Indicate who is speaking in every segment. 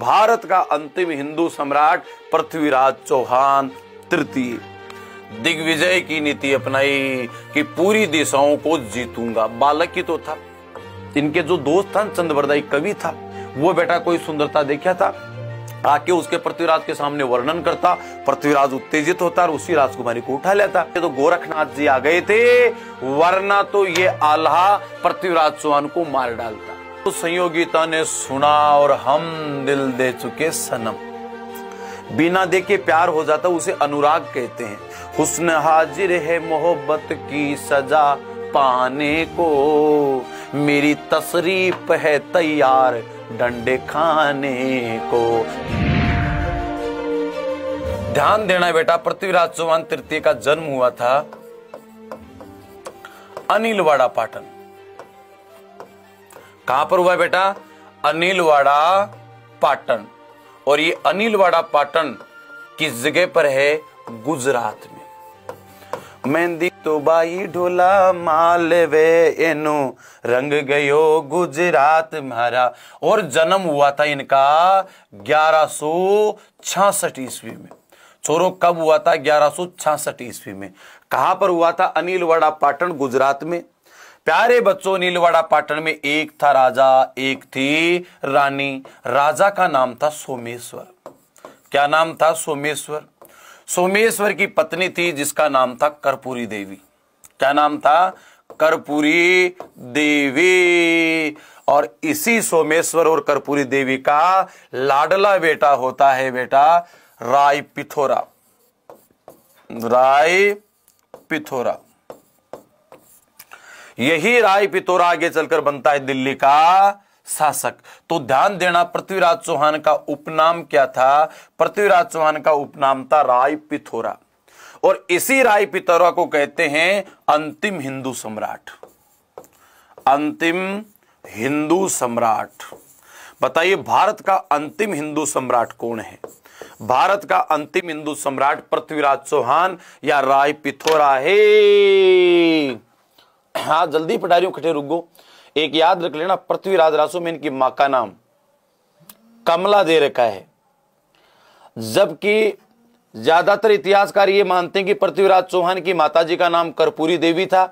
Speaker 1: भारत का अंतिम हिंदू सम्राट पृथ्वीराज चौहान तृतीय दिग्विजय की नीति अपनाई कि पूरी दिशाओं को जीतूंगा बालक ही तो था इनके जो दोस्त था चंद्रवरदाई कवि था वो बेटा कोई सुंदरता देखा था आके उसके पृथ्वीराज के सामने वर्णन करता पृथ्वीराज उत्तेजित होता और उसी राजकुमारी को उठा लेता तो गोरखनाथ जी आ गए थे वरना तो ये आल्हा पृथ्वीराज चौहान को मार डालता संयोगिता ने सुना और हम दिल दे चुके सनम बिना देखे प्यार हो जाता उसे अनुराग कहते हैं हुस्न हाजिर है मोहब्बत की सजा पाने को मेरी तशरीफ है तैयार डंडे खाने को ध्यान देना बेटा पृथ्वीराज चौहान तृतीय का जन्म हुआ था अनिलवाड़ा पाटन कहां पर हुआ है बेटा अनिलवाड़ा पाटन और ये अनिलवाड़ा पाटन किस जगह पर है गुजरात में मेहंदी तो बाई ढोला वे एनु रंग गयो गुजरात महारा और जन्म हुआ था इनका ग्यारह सो छियासठ ईस्वी में छोरों कब हुआ था ग्यारह सो छियासठ ईस्वी में कहां पर हुआ था अनिलवाड़ा पाटन गुजरात में प्यारे बच्चों नीलवाड़ा पाटन में एक था राजा एक थी रानी राजा का नाम था सोमेश्वर क्या नाम था सोमेश्वर सोमेश्वर की पत्नी थी जिसका नाम था कर्पूरी देवी क्या नाम था कर्पूरी देवी और इसी सोमेश्वर और कर्पूरी देवी का लाडला बेटा होता है बेटा राय पिथोरा राय पिथोरा यही राय पितोरा आगे चलकर बनता है दिल्ली का शासक तो ध्यान देना पृथ्वीराज चौहान का उपनाम क्या था पृथ्वीराज चौहान का उपनाम था राय पिथोरा और इसी राय पिथोरा को कहते हैं अंतिम हिंदू सम्राट अंतिम हिंदू सम्राट बताइए भारत का अंतिम हिंदू सम्राट कौन है भारत का अंतिम हिंदू सम्राट पृथ्वीराज चौहान या राय पिथोरा है हाँ जल्दी पटारियों खटे रुको एक याद रख लेना पृथ्वीराज रासो में इनकी मां का नाम कमला दे रखा है जबकि ज्यादातर इतिहासकार ये मानते हैं कि पृथ्वीराज चौहान की माताजी का नाम कर्पूरी देवी था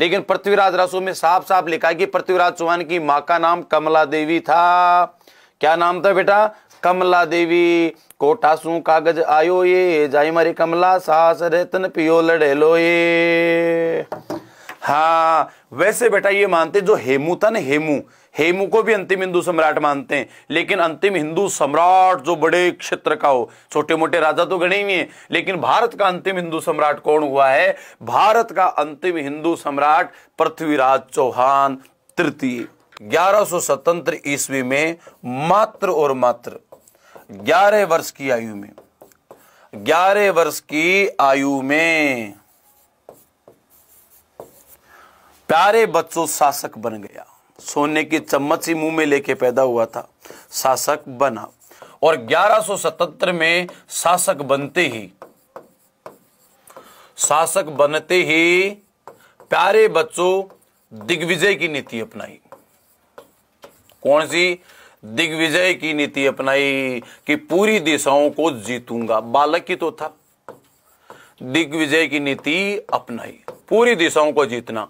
Speaker 1: लेकिन पृथ्वीराज रासो में साफ साफ लिखा है कि पृथ्वीराज चौहान की माँ का नाम कमला देवी था क्या नाम था बेटा कमला देवी कोठासू कागज आयो ये जाई मारी कमला सास रतन पियो लड़े लो ये हाँ वैसे बेटा ये मानते जो हेमू था ना हेमू हेमू को भी अंतिम हिंदू सम्राट मानते हैं लेकिन अंतिम हिंदू सम्राट जो बड़े क्षेत्र का हो छोटे मोटे राजा तो गणे ही लेकिन भारत का अंतिम हिंदू सम्राट कौन हुआ है भारत का अंतिम हिंदू सम्राट पृथ्वीराज चौहान तृतीय ग्यारह सौ स्वतंत्र ईस्वी में मात्र और मात्र ग्यारह वर्ष की आयु में ग्यारह वर्ष की आयु में प्यारे बच्चों शासक बन गया सोने की चम्मच ही मुंह में लेके पैदा हुआ था शासक बना और 1177 में शासक बनते ही शासक बनते ही प्यारे बच्चों दिग्विजय की नीति अपनाई कौन सी दिग्विजय की नीति अपनाई कि पूरी दिशाओं को जीतूंगा बालक ही तो था दिग्विजय की नीति अपनाई पूरी दिशाओं को जीतना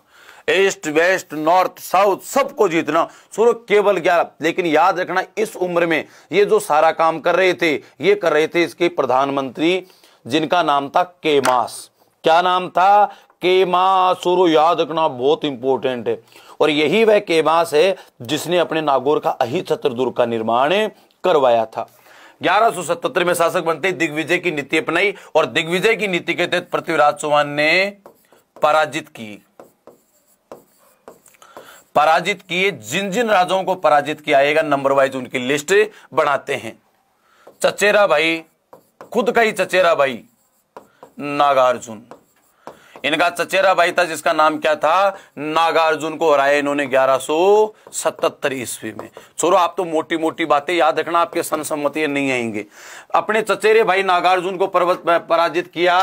Speaker 1: ईस्ट वेस्ट नॉर्थ साउथ सबको जीतना सुनो केवल ग्यारह लेकिन याद रखना इस उम्र में ये जो सारा काम कर रहे थे ये कर रहे थे इसके प्रधानमंत्री जिनका नाम था केमास क्या नाम था केमास सुरु याद रखना बहुत इंपॉर्टेंट है और यही वह केमास है जिसने अपने नागौर का अहित शत्रुदुर्ग का निर्माण करवाया था 1177 में शासक बनते दिग्विजय की नीति अपनाई और दिग्विजय की नीति के तहत पृथ्वीराज चौहान ने पराजित की पराजित किए जिन जिन राजाओं को पराजित किया आएगा नंबर वाइज उनकी लिस्ट बनाते हैं चचेरा भाई खुद का ही चचेरा भाई नागार्जुन इनका चचेरा भाई था जिसका नाम क्या था नागार्जुन को हराया इन्होंने ग्यारह सो सतहत्तर ईस्वी में छोरो आप तो मोटी मोटी बातें याद रखना आपके सनसम्मति नहीं आएंगे अपने चचेरे भाई नागार्जुन को पर्वत पराजित किया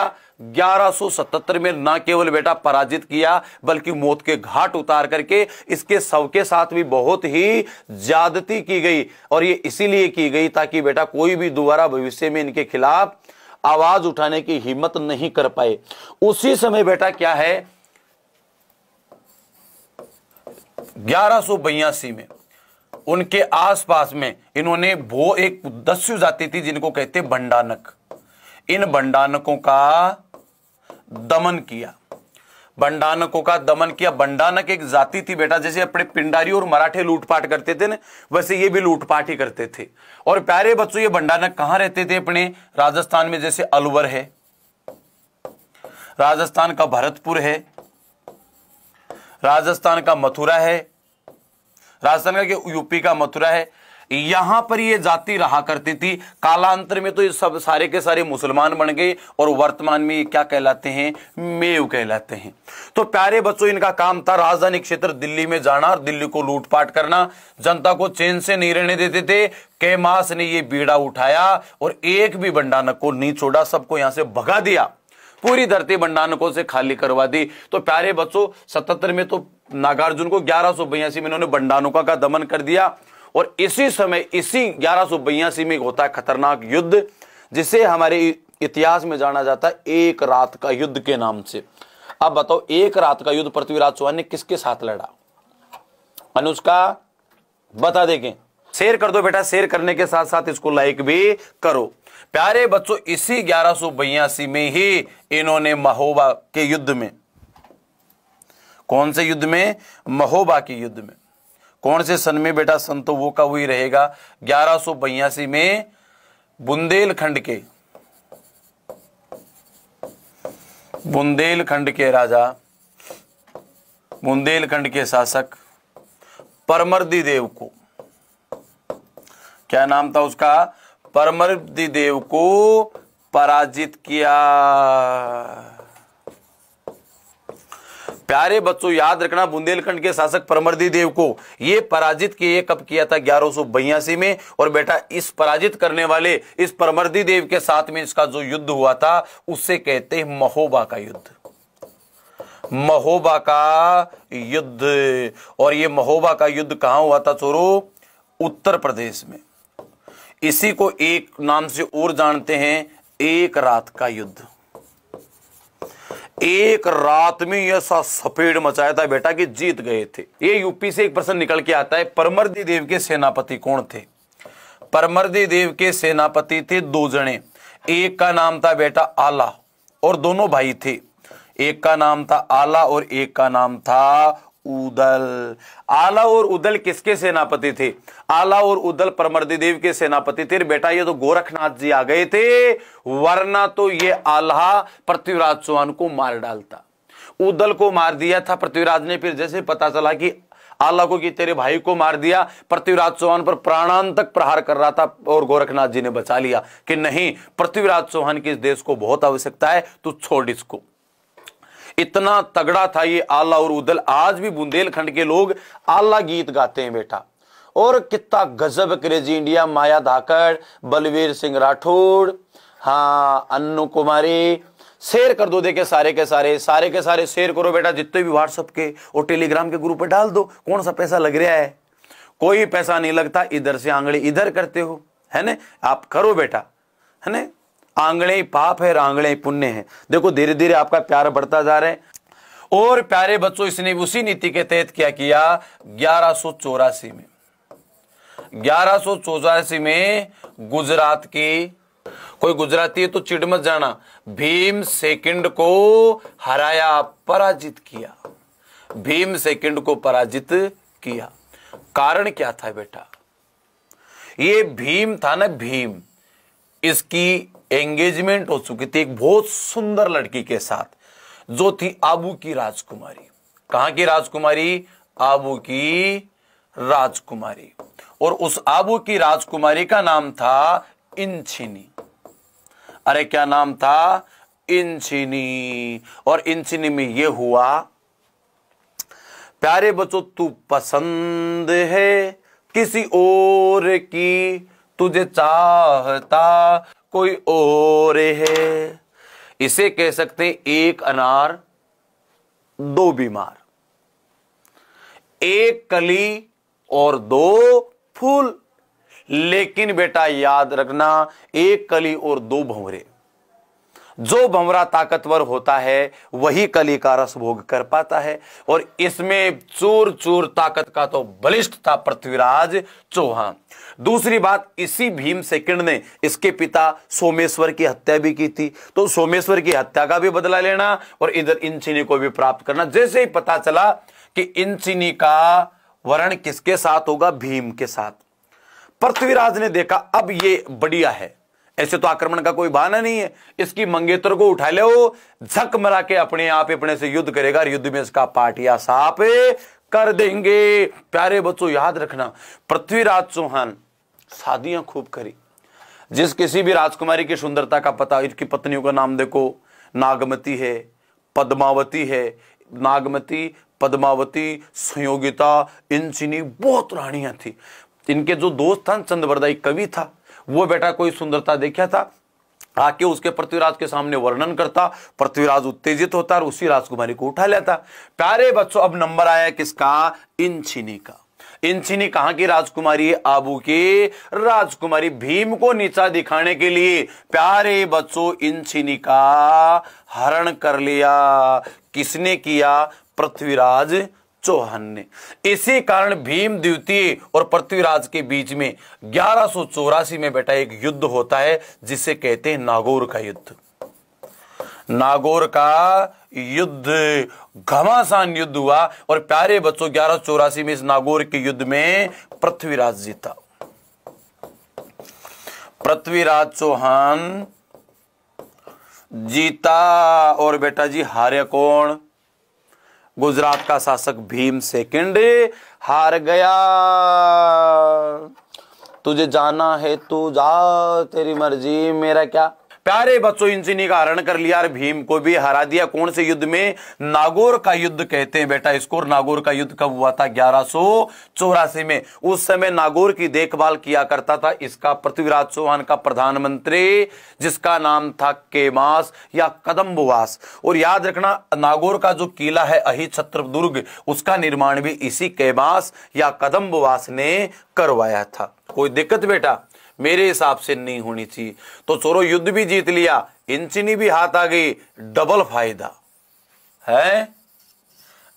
Speaker 1: 1177 में ना केवल बेटा पराजित किया बल्कि मौत के घाट उतार करके इसके सब के साथ भी बहुत ही ज्यादती की गई और ये इसीलिए की गई ताकि बेटा कोई भी दोबारा भविष्य में इनके खिलाफ आवाज उठाने की हिम्मत नहीं कर पाए उसी समय बेटा क्या है ग्यारह में उनके आसपास में इन्होंने वो एक दस्यु जाति थी जिनको कहते भंडानक इन भंडानकों का दमन किया बंडानकों का दमन किया बंडानक एक जाति थी बेटा जैसे अपने पिंडारी और मराठे लूटपाट करते थे ना वैसे ये भी लूटपाट ही करते थे और प्यारे बच्चों ये बंडानक कहां रहते थे अपने राजस्थान में जैसे अलवर है राजस्थान का भरतपुर है राजस्थान का मथुरा है राजस्थान का यूपी का मथुरा है यहां पर ये जाति रहा करती थी कालांतर में तो ये सब सारे के सारे मुसलमान बन गए और वर्तमान में ये क्या कहलाते हैं मेव कहलाते हैं तो प्यारे बच्चों इनका काम था राजधानी क्षेत्र दिल्ली में जाना और दिल्ली को लूटपाट करना जनता को चैन से नहीं रहने देते थे कैमास ने ये बीड़ा उठाया और एक भी बंडानक को नहीं छोड़ा सबको यहां से भगा दिया पूरी धरती बंडानकों से खाली करवा दी तो प्यारे बच्चों सतहत्तर में तो नागार्जुन को ग्यारह सौ बयासी में इन्होंने बंडानुका का दमन कर दिया और इसी समय इसी ग्यारह बयासी में होता है खतरनाक युद्ध जिसे हमारे इतिहास में जाना जाता है एक रात का युद्ध के नाम से अब बताओ एक रात का युद्ध पृथ्वीराज चौहान ने किसके साथ लड़ा अनुष्का बता देखें शेयर कर दो बेटा शेयर करने के साथ साथ इसको लाइक भी करो प्यारे बच्चों इसी ग्यारह में ही इन्होंने महोबा के युद्ध में कौन से युद्ध में महोबा के युद्ध में कौन से सन में बेटा सन तो वो का वही रहेगा ग्यारह में बुंदेलखंड के बुंदेलखंड के राजा बुंदेलखंड के शासक परमर्दी देव को क्या नाम था उसका परमर्दी देव को पराजित किया प्यारे बच्चों याद रखना बुंदेलखंड के शासक परमरदी देव को यह पराजित किए कब किया था ग्यारह में और बेटा इस पराजित करने वाले इस परमरदी देव के साथ में इसका जो युद्ध हुआ था उससे कहते हैं महोबा का युद्ध महोबा का युद्ध और ये महोबा का युद्ध कहां हुआ था चोरो उत्तर प्रदेश में इसी को एक नाम से और जानते हैं एक रात का युद्ध एक रात में ऐसा सफेद मचाया था बेटा कि जीत गए थे ये यूपी से एक प्रश्न निकल के आता है परमरदी देव के सेनापति कौन थे परमरदी देव के सेनापति थे दो जने एक का नाम था बेटा आला और दोनों भाई थे एक का नाम था आला और एक का नाम था उदल आला और उदल किसके सेनापति थे आला और उदल परमर्दी देव के सेनापति थे बेटा ये तो गोरखनाथ जी आ गए थे वरना तो ये आल्हा पृथ्वीराज चौहान को मार डालता उदल को मार दिया था पृथ्वीराज ने फिर जैसे पता चला कि आला को कि तेरे भाई को मार दिया पृथ्वीराज चौहान पर प्राणांतक प्रहार कर रहा था और गोरखनाथ जी ने बचा लिया कि नहीं पृथ्वीराज चौहान की इस देश को बहुत आवश्यकता है तू छोड़ इसको इतना तगड़ा था ये आला और उदल आज भी बुंदेलखंड के लोग आला गीत गाते हैं बेटा और कितना गजब क्रेजी इंडिया माया धाकड़ बलवीर सिंह राठौर हाँ अन्नू कुमारी शेयर कर दो देखे सारे के सारे सारे के सारे शेयर करो बेटा जितने भी व्हाट्सअप के और टेलीग्राम के ग्रुप पर डाल दो कौन सा पैसा लग रहा है कोई पैसा नहीं लगता इधर से आंगड़ी इधर करते हो है ना आप करो बेटा है ना आंगड़े पाप है और आंगड़े पुण्य है देखो धीरे धीरे आपका प्यार बढ़ता जा रहा है और प्यारे बच्चों इसने उसी नीति के तहत क्या किया ग्यारह में ग्यारह में गुजरात की कोई गुजराती है तो चिड़ मत जाना भीम सेकंड को हराया पराजित किया भीम सेकंड को पराजित किया कारण क्या था बेटा ये भीम था ना भीम इसकी एंगेजमेंट हो चुकी थी एक बहुत सुंदर लड़की के साथ जो थी आबू की राजकुमारी कहा की राजकुमारी आबू की राजकुमारी और उस आबू की राजकुमारी का नाम था इंचिनी अरे क्या नाम था इंचिनी और इंचिनी में यह हुआ प्यारे बच्चों तू पसंद है किसी और की तुझे चाहता कोई और है इसे कह सकते एक अनार दो बीमार एक कली और दो फूल लेकिन बेटा याद रखना एक कली और दो भंवरे जो भंवरा ताकतवर होता है वही कली का रस भोग कर पाता है और इसमें चूर चूर ताकत का तो बलिष्ठ था पृथ्वीराज चौहान दूसरी बात इसी भीम सेकंड ने इसके पिता सोमेश्वर की हत्या भी की थी तो सोमेश्वर की हत्या का भी बदला लेना और इधर इंचिनी को भी प्राप्त करना जैसे ही पता चला कि इंचिनी का वर्ण किसके साथ होगा भीम के साथ पृथ्वीराज ने देखा अब ये बढ़िया है ऐसे तो आक्रमण का कोई बहाना नहीं है इसकी मंगेतर को उठा ले झक मरा के अपने आप अपने से युद्ध करेगा युद्ध में इसका पाटिया साफ कर देंगे प्यारे बच्चों याद रखना पृथ्वीराज चौहान शादियां खूब करी जिस किसी भी राजकुमारी की सुंदरता का पता इसकी पत्नियों का नाम देखो नागमती है पद्मावती है नागमती पद्मावती संयोगिता इन चीनी बहुत रानियां थी इनके जो दोस्त था चंद्रवरदाई कवि था वो बेटा कोई सुंदरता देखा था आके उसके पृथ्वीराज के सामने वर्णन करता पृथ्वीराज उत्तेजित होता और उसी राजकुमारी को उठा लेता प्यारे बच्चों अब नंबर आया किसका इंचिनी का इंचिनी कहां की राजकुमारी आबू की राजकुमारी भीम को नीचा दिखाने के लिए प्यारे बच्चों इंचिनी का हरण कर लिया किसने किया पृथ्वीराज चौहान ने इसी कारण भीम द्वितीय और पृथ्वीराज के बीच में ग्यारह में बेटा एक युद्ध होता है जिसे कहते हैं नागौर का युद्ध नागौर का युद्ध घमासान युद्ध हुआ और प्यारे बच्चों ग्यारह चौरासी में इस नागौर के युद्ध में पृथ्वीराज जीता पृथ्वीराज चौहान जीता और बेटा जी हारे कौन गुजरात का शासक भीम सेकंड हार गया तुझे जाना है तू जा तेरी मर्जी मेरा क्या प्यारे बच्चों इंजिनी का हरण कर लिया भीम को भी हरा दिया कौन से युद्ध में नागौर का युद्ध कहते हैं बेटा इसको नागौर का युद्ध कब हुआ था ग्यारह में उस समय नागौर की देखभाल किया करता था इसका पृथ्वीराज चौहान का प्रधानमंत्री जिसका नाम था केमास या कदम्बवास और याद रखना नागौर का जो किला है अहि दुर्ग उसका निर्माण भी इसी केमास या कदम्बवास ने करवाया था कोई दिक्कत बेटा मेरे हिसाब से नहीं होनी चाहिए तो चोरों युद्ध भी जीत लिया इंचनी भी हाथ आ गई डबल फायदा है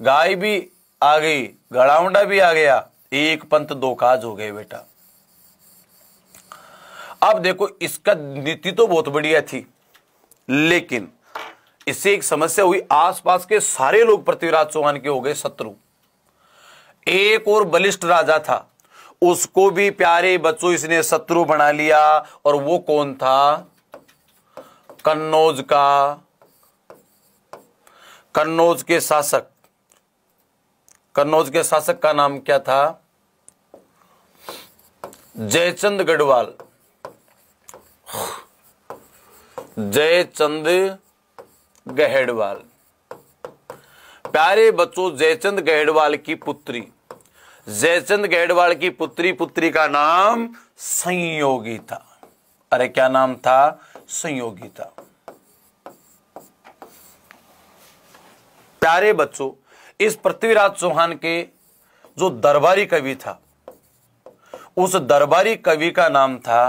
Speaker 1: गाय भी आ गई गड़ाउंडा भी आ गया एक पंथ दो काज हो गए बेटा अब देखो इसका नीति तो बहुत बढ़िया थी लेकिन इससे एक समस्या हुई आसपास के सारे लोग पृथ्वीराज चौहान के हो गए शत्रु एक और बलिष्ठ राजा था उसको भी प्यारे बच्चों इसने शत्रु बना लिया और वो कौन था कन्नौज का कन्नौज के शासक कन्नौज के शासक का नाम क्या था जयचंद गढ़वाल जयचंद गहडवाल प्यारे बच्चों जयचंद गहडवाल की पुत्री जयचंद गेडवाल की पुत्री पुत्री का नाम संयोगी था अरे क्या नाम था संयोगी था प्यारे बच्चों इस पृथ्वीराज चौहान के जो दरबारी कवि था उस दरबारी कवि का नाम था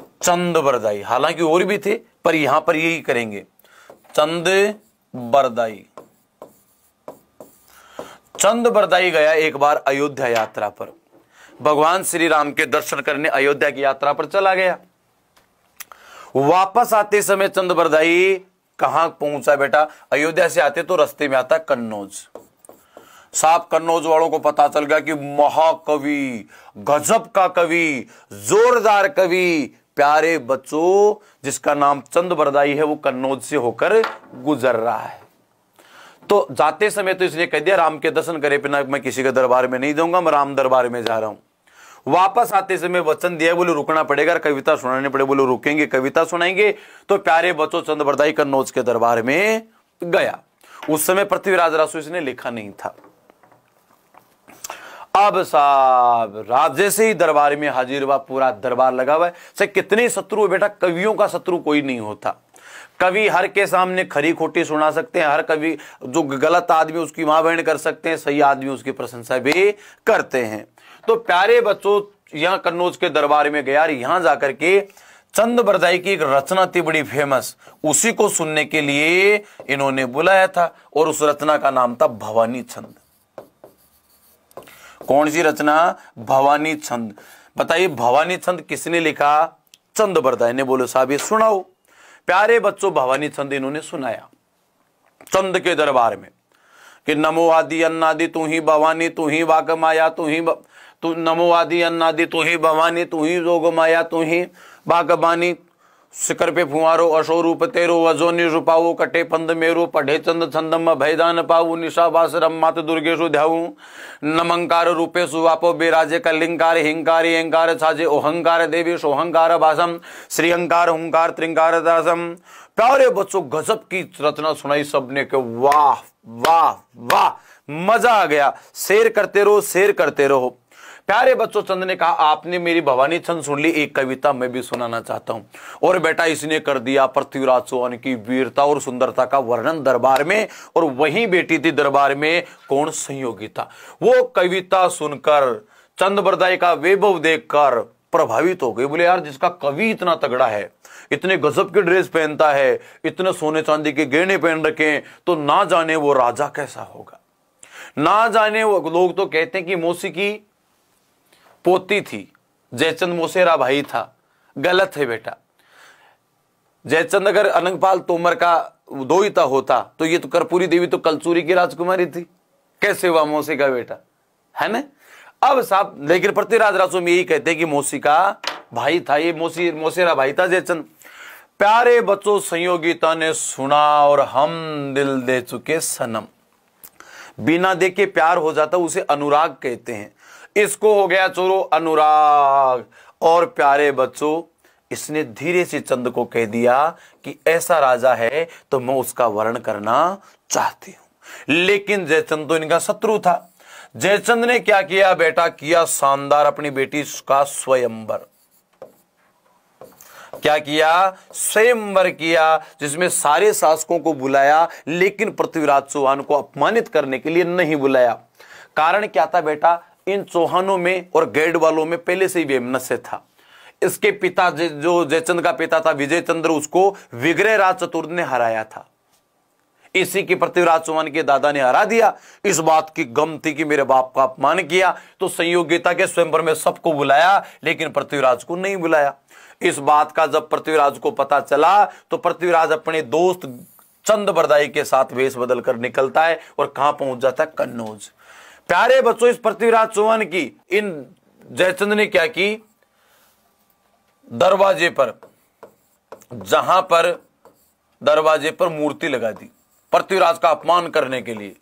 Speaker 1: चंद बरदाई हालांकि और भी थे पर यहां पर यही करेंगे चंद बरदाई चंद बरदाई गया एक बार अयोध्या यात्रा पर भगवान श्री राम के दर्शन करने अयोध्या की यात्रा पर चला गया वापस आते समय चंद बरदाई कहां पहुंचा बेटा अयोध्या से आते तो रस्ते में आता कन्नौज साफ कन्नौज वालों को पता चल गया कि महाकवि गजब का कवि जोरदार कवि प्यारे बच्चों जिसका नाम चंद बरदाई है वो कन्नौज से होकर गुजर रहा है तो जाते समय तो इसलिए कह दिया राम के दर्शन करे बिना मैं किसी के दरबार में नहीं जाऊंगा मैं राम दरबार में जा रहा हूं वापस आते समय वचन दिया बोले रुकना पड़ेगा कविता सुनाने पड़े बोले रुकेंगे कविता सुनाएंगे तो प्यारे बच्चों चंद्रवरदाई कन्नौज के दरबार में गया उस समय पृथ्वीराज रासू इसने लिखा नहीं था अब साहब राजे से ही दरबार में हाजिर हुआ पूरा दरबार लगा हुआ है कितने शत्रु बेटा कवियों का शत्रु कोई नहीं होता कवि हर के सामने खरी खोटी सुना सकते हैं हर कवि जो गलत आदमी उसकी मां बहन कर सकते हैं सही आदमी उसकी प्रशंसा भी करते हैं तो प्यारे बच्चों यहां कन्नौज के दरबार में गया यहां जाकर के चंद बरदाई की एक रचना थी बड़ी फेमस उसी को सुनने के लिए इन्होंने बुलाया था और उस रचना का नाम था भवानी छंद कौन सी रचना भवानी छंद बताइए भवानी छंद किसने लिखा चंद बरदाई ने बोलो साहब ये सुनाओ प्यारे बच्चों भवानी चंद इन्होंने सुनाया चंद के दरबार में कि नमो आदि अन्नादि तू ही भवानी तू ही वाक माया तू ही तू नमो आदि अन्नादि तू ही भवानी तू ही रोग माया तू ही बागबानी शिखर पे फुआरो अशो रूप तेरो अजोनि रूपाओ कटे पंद मेरो पढ़े चंद छंदम भयदान पाऊ निशा रम मात दुर्गेशु ध्याऊ नमंकार रूपेशु आपो बेराजे कलिंकार हिंकार अहंकार छाजे ओहंकार देवी सोहंकार भाषम श्रीहंकार हुंकार त्रिंकार दासम प्यारे बच्चों गजब की रचना सुनाई सबने के वाह वाह वाह मजा आ गया शेर करते रहो शेर करते रहो प्यारे बच्चों चंद ने कहा आपने मेरी भवानी छंद सुन ली एक कविता मैं भी सुनाना चाहता हूं और बेटा इसने कर दिया पृथ्वीराज चौहान की वीरता और सुंदरता का वर्णन दरबार में और वही बेटी थी दरबार में कौन सहयोगी था वो कविता सुनकर चंद बरदाई का वैभव देखकर प्रभावित हो गए बोले यार जिसका कवि इतना तगड़ा है इतने गजब की ड्रेस पहनता है इतने सोने चांदी के गहने पहन रखे तो ना जाने वो राजा कैसा होगा ना जाने वो लोग तो कहते हैं कि मौसी की पोती थी जयचंद मोसेरा भाई था गलत है बेटा जयचंद अगर अनंगपाल तोमर का दोहिता होता तो ये तो कर्पूरी देवी तो कलचूरी की राजकुमारी थी कैसे हुआ मौसी का बेटा है ना अब साहब लेकिन पृथ्वीराज राज में यही कहते हैं कि मौसी का भाई था ये मौसी मौसेरा भाई था जयचंद प्यारे बच्चों संयोगिता ने सुना और हम दिल दे चुके सनम बिना देखे प्यार हो जाता उसे अनुराग कहते हैं इसको हो गया चोरो अनुराग और प्यारे बच्चों इसने धीरे से चंद को कह दिया कि ऐसा राजा है तो मैं उसका वर्ण करना चाहती हूं लेकिन जयचंद तो इनका शत्रु था जयचंद ने क्या किया बेटा किया शानदार अपनी बेटी का स्वयंवर क्या किया स्वयंवर किया जिसमें सारे शासकों को बुलाया लेकिन पृथ्वीराज चौहान को अपमानित करने के लिए नहीं बुलाया कारण क्या था बेटा इन चौहानों में और गैड वालों में पहले से ही वेमनस्य था इसके पिता जो जयचंद का पिता था विजय चंद्र उसको विग्रह राज चतुर्थ ने हराया था इसी की पृथ्वीराज चौहान के दादा ने हरा दिया इस बात की गम थी कि मेरे बाप का अपमान किया तो संयोगिता के स्वयं में सबको बुलाया लेकिन पृथ्वीराज को नहीं बुलाया इस बात का जब पृथ्वीराज को पता चला तो पृथ्वीराज अपने दोस्त चंद बरदाई के साथ वेश बदल कर निकलता है और कहां पहुंच जाता है कन्नौज प्यारे बच्चों इस पृथ्वीराज चौहान की इन जयचंद ने क्या की दरवाजे पर जहां पर दरवाजे पर मूर्ति लगा दी पृथ्वीराज का अपमान करने के लिए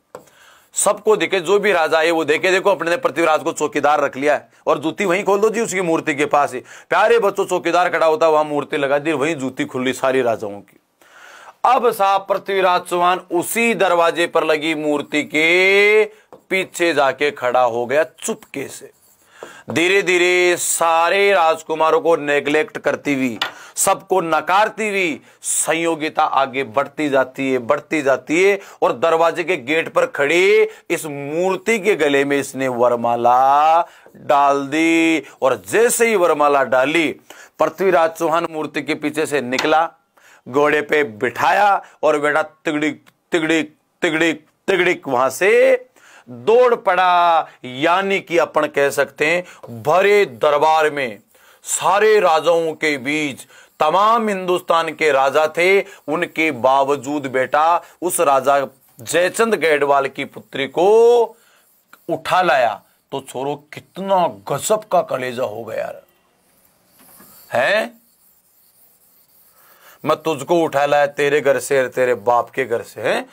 Speaker 1: सबको देखे जो भी राजा है वो देखे देखो अपने पृथ्वीराज को चौकीदार रख लिया है और जूती वहीं खोल दो जी उसकी मूर्ति के पास ही प्यारे बच्चों चौकीदार खड़ा होता है वहां मूर्ति लगा दी वहीं जूती खुल ली सारी राजाओं की अब साहब पृथ्वीराज चौहान उसी दरवाजे पर लगी मूर्ति के पीछे जाके खड़ा हो गया चुपके से धीरे धीरे सारे राजकुमारों को नेग्लेक्ट करती हुई सबको नकारती हुई संयोगिता आगे बढ़ती जाती है बढ़ती जाती है और दरवाजे के गेट पर खड़ी इस मूर्ति के गले में इसने वरमाला डाल दी और जैसे ही वरमाला डाली पृथ्वीराज चौहान मूर्ति के पीछे से निकला घोड़े पे बिठाया और बेटा तिगड़ी तिगड़ी तिगड़ी तिगड़ी वहां से दौड़ पड़ा यानी कि अपन कह सकते हैं भरे दरबार में सारे राजाओं के बीच तमाम हिंदुस्तान के राजा थे उनके बावजूद बेटा उस राजा जयचंद गैडवाल की पुत्री को उठा लाया तो छोरो कितना गजब का कलेजा हो गया है मैं तुझको उठा लाया तेरे घर से तेरे बाप के घर से है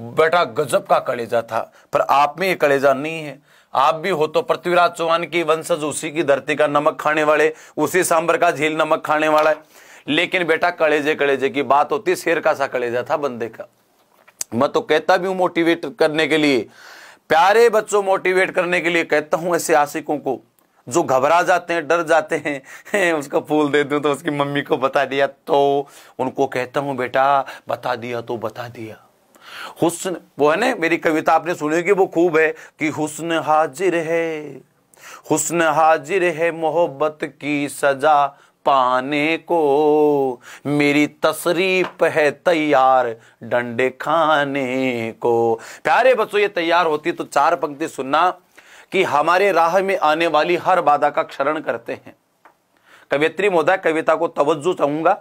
Speaker 1: बेटा गजब का कलेजा था पर आप में ये कलेजा नहीं है आप भी हो तो पृथ्वीराज चौहान की वंशज उसी की धरती का नमक खाने वाले उसी सांबर का झील नमक खाने वाला है लेकिन बेटा कलेजे कलेजे की बात होती शेर का सा कलेजा था बंदे का मैं तो कहता भी हूं मोटिवेट करने के लिए प्यारे बच्चों मोटिवेट करने के लिए कहता हूं ऐसे आशिकों को जो घबरा जाते हैं डर जाते हैं उसका फूल दे दू तो उसकी मम्मी को बता दिया तो उनको कहता हूं बेटा बता दिया तो बता दिया हुस्न वो है ना मेरी कविता आपने सुनी होगी वो खूब है कि हुस्न हाजिर है हुस्न हाजिर है मोहब्बत की सजा पाने को मेरी तशरीफ है तैयार डंडे खाने को प्यारे बच्चों ये तैयार होती तो चार पंक्ति सुनना कि हमारे राह में आने वाली हर बाधा का क्षरण करते हैं कवियत्री मोदा कविता को तवज्जो चाहूंगा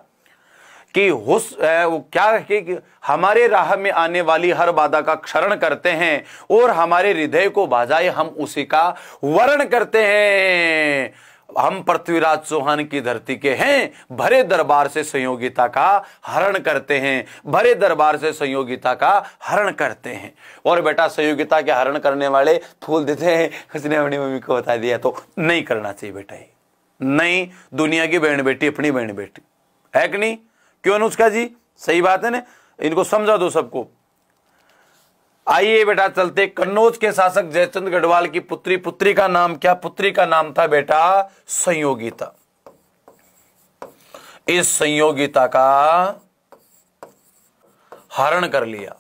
Speaker 1: कि हुस क्या है कि हमारे राह में आने वाली हर बाधा का क्षरण करते हैं और हमारे हृदय को बाजाए हम उसी का वर्ण करते हैं हम पृथ्वीराज चौहान की धरती के हैं भरे दरबार से संयोगिता का हरण करते हैं भरे दरबार से संयोगिता का हरण करते हैं और बेटा संयोगिता के हरण करने वाले फूल देते हैं उसने अपनी मम्मी को बता दिया तो नहीं करना चाहिए बेटा ये नहीं दुनिया की बहन बेटी अपनी बहन बेटी है कि नहीं क्यों अनुष्का जी सही बात है ना इनको समझा दो सबको आइए बेटा चलते कन्नौज के शासक जयचंद गढ़वाल की पुत्री पुत्री का नाम क्या पुत्री का नाम था बेटा संयोगिता इस संयोगिता का हरण कर लिया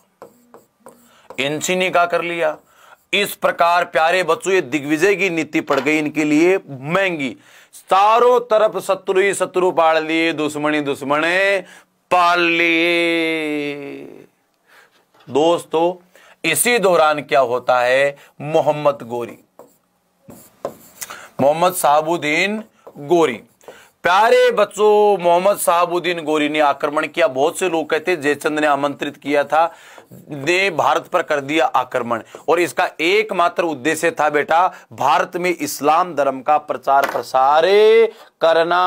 Speaker 1: इंसिनी का कर लिया इस प्रकार प्यारे बच्चों ये दिग्विजय की नीति पड़ गई इनके लिए महंगी चारों तरफ शत्रु ही शत्रु पाल लिए दुश्मनी दुश्मने पाल लिए दोस्तों इसी दौरान क्या होता है मोहम्मद गोरी मोहम्मद साहबुद्दीन गोरी प्यारे बच्चों मोहम्मद साहबुद्दीन गोरी ने आक्रमण किया बहुत से लोग कहते जयचंद ने आमंत्रित किया था ने भारत पर कर दिया आक्रमण और इसका एकमात्र उद्देश्य था बेटा भारत में इस्लाम धर्म का प्रचार प्रसार करना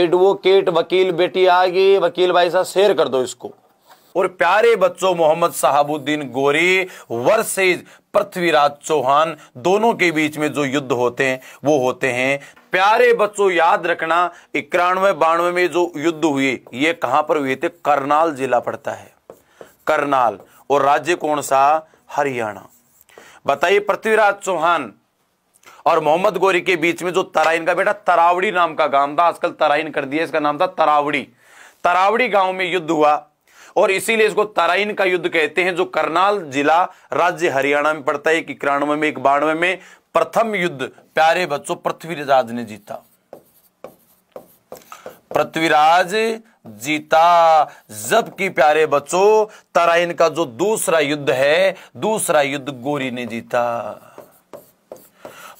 Speaker 1: एडवोकेट वकील बेटी आ गई वकील भाई साहब शेयर कर दो इसको और प्यारे बच्चों मोहम्मद साहबुद्दीन गोरी वर्सेज पृथ्वीराज चौहान दोनों के बीच में जो युद्ध होते हैं वो होते हैं प्यारे बच्चों याद रखना इक्यानवे बानवे में जो युद्ध हुए ये कहां पर हुए थे करनाल जिला पड़ता है करनाल और राज्य कौन सा हरियाणा बताइए पृथ्वीराज चौहान और मोहम्मद गोरी के बीच में जो तराइन का बेटा तरावड़ी नाम का गांव था आजकल तराइन कर दिया इसका नाम था तरावड़ी तरावड़ी गांव में युद्ध हुआ और इसीलिए इसको तराइन का युद्ध कहते हैं जो करनाल जिला राज्य हरियाणा में पड़ता है एक इक्यानवे में एक बानवे में प्रथम युद्ध प्यारे बच्चों पृथ्वीराज ने जीता पृथ्वीराज जीता जबकि प्यारे बच्चों तराइन का जो दूसरा युद्ध है दूसरा युद्ध गोरी ने जीता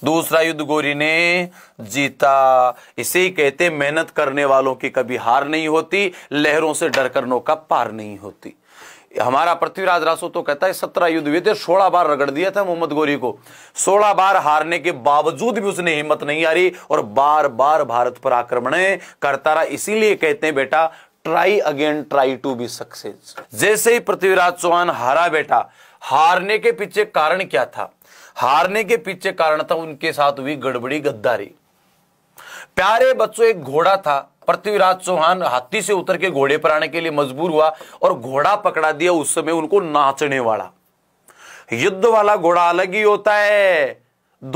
Speaker 1: दूसरा युद्ध गोरी ने जीता इसे ही कहते मेहनत करने वालों की कभी हार नहीं होती लहरों से डरकर नौका पार नहीं होती हमारा पृथ्वीराज रासो तो कहता है सत्रह युद्ध हुए थे सोलह बार रगड़ दिया था मोहम्मद गोरी को सोलह बार हारने के बावजूद भी उसने हिम्मत नहीं हारी और बार बार भारत पर आक्रमण करता रहा इसीलिए कहते हैं बेटा try again try to be success जैसे ही पृथ्वीराज चौहान हारा बेटा हारने के पीछे कारण क्या था हारने के पीछे कारण था उनके साथ हुई गड़बड़ी गद्दारी प्यारे बच्चों एक घोड़ा था पृथ्वीराज चौहान हाथी से उतर के घोड़े पर आने के लिए मजबूर हुआ और घोड़ा पकड़ा दिया उस समय उनको नाचने वाला युद्ध वाला घोड़ा अलग ही होता है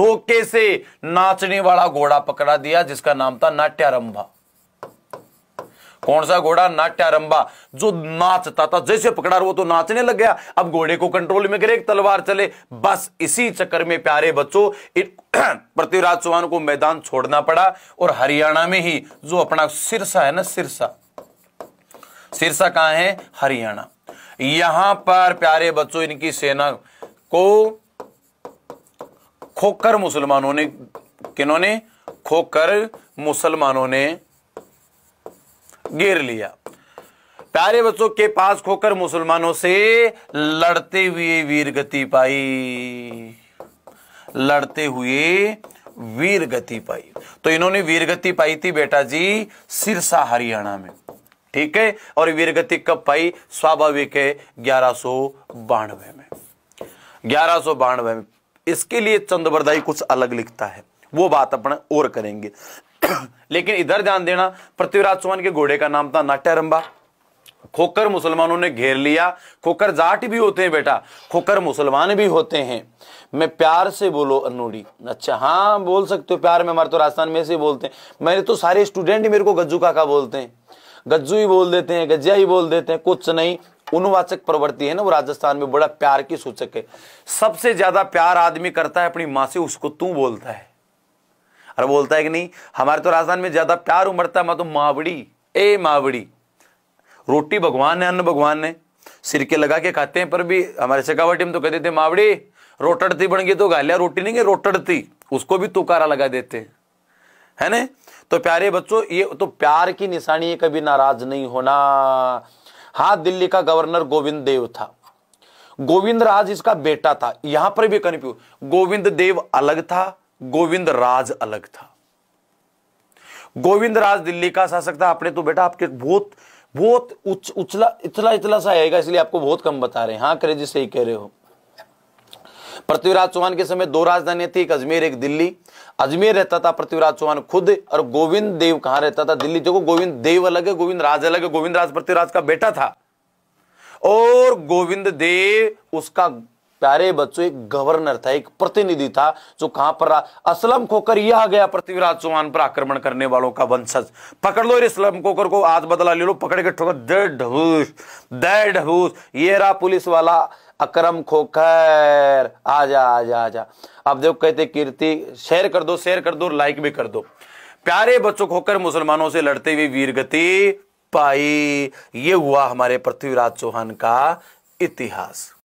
Speaker 1: धोखे से नाचने वाला घोड़ा पकड़ा दिया जिसका नाम था नाट्यारंभा कौन सा घोड़ा नाट्यारंबा जो नाचता था जैसे पकड़ा वो तो नाचने लग गया अब घोड़े को कंट्रोल में करे तलवार चले बस इसी चक्कर में प्यारे बच्चों पृथ्वीराज चौहान को मैदान छोड़ना पड़ा और हरियाणा में ही जो अपना सिरसा है ना सिरसा सिरसा कहां है हरियाणा यहां पर प्यारे बच्चों इनकी सेना को खोकर मुसलमानों ने किन्होंने खोकर मुसलमानों ने घेर लिया प्यारे बच्चों के पास खोकर मुसलमानों से लड़ते हुए वीर गति पाई लड़ते हुए वीर गति पाई तो इन्होंने वीर गति पाई थी बेटा जी सिरसा हरियाणा में ठीक है और वीर गति कब पाई स्वाभाविक है ग्यारह सो बानवे में ग्यारह सो बानवे में इसके लिए चंद्रवरदाई कुछ अलग लिखता है वो बात अपन और करेंगे लेकिन इधर ध्यान देना पृथ्वीराज चौहान के घोड़े का नाम था नाट्यारंबा खोकर मुसलमानों ने घेर लिया खोकर जाट भी होते हैं बेटा खोकर मुसलमान भी होते हैं मैं प्यार से बोलो अनूरी अच्छा हाँ बोल सकते हो प्यार में हमारे तो राजस्थान में से बोलते हैं मेरे तो सारे स्टूडेंट मेरे को गज्जू काका बोलते हैं गज्जू ही बोल देते हैं गज्जिया ही बोल देते हैं कुछ नहीं उनवाचक प्रवृत्ति है ना वो राजस्थान में बड़ा प्यार की सूचक है सबसे ज्यादा प्यार आदमी करता है अपनी माँ से उसको तू बोलता है अरे बोलता है कि नहीं हमारे तो राजस्थान में ज़्यादा प्यार उमड़ता है तो मावड़ी ए मावड़ी रोटी भगवान है अन्न भगवान ने सिर के लगा के खाते हैं पर भी हमारे सकावटी में तो कहते थे मावड़ी रोटड़ती बन गई तो गालिया रोटी नहीं गई रोटड़ती उसको भी तुकारा लगा देते हैं है ना तो प्यारे बच्चों ये तो प्यार की निशानी है कभी नाराज नहीं होना हाँ दिल्ली का गवर्नर गोविंद देव था गोविंद राज इसका बेटा था यहां पर भी कन्फ्यू गोविंद देव अलग था गोविंद राज अलग था गोविंद राज दिल्ली का शासक था अपने तो बेटा आपके बहुत बहुत उच, उचला इतला इतला सा आएगा इसलिए आपको बहुत कम बता रहे हैं हाँ जी सही कह रहे हो पृथ्वीराज चौहान के समय दो राजधानियां थी एक अजमेर एक दिल्ली अजमेर रहता था पृथ्वीराज चौहान खुद और गोविंद देव कहां रहता था दिल्ली जो गोविंद देव अलग है गोविंद राज अलग है गोविंद राज पृथ्वीराज का बेटा था और गोविंद देव उसका प्यारे बच्चों एक गवर्नर था एक प्रतिनिधि था जो कहां पर रहा असलम खोकर यह आ गया पृथ्वीराज चौहान पर आक्रमण करने वालों का वंशज पकड़ लो असलम खोकर को आज बदला ले लो पकड़ के ठोकर दूस दूस ये रहा पुलिस वाला अक्रम खोकर आजा आजा आजा अब देखो कहते कीर्ति शेयर कर दो शेयर कर दो लाइक भी कर दो प्यारे बच्चों खोकर मुसलमानों से लड़ते हुए वीरगति पाई ये हुआ हमारे पृथ्वीराज चौहान का इतिहास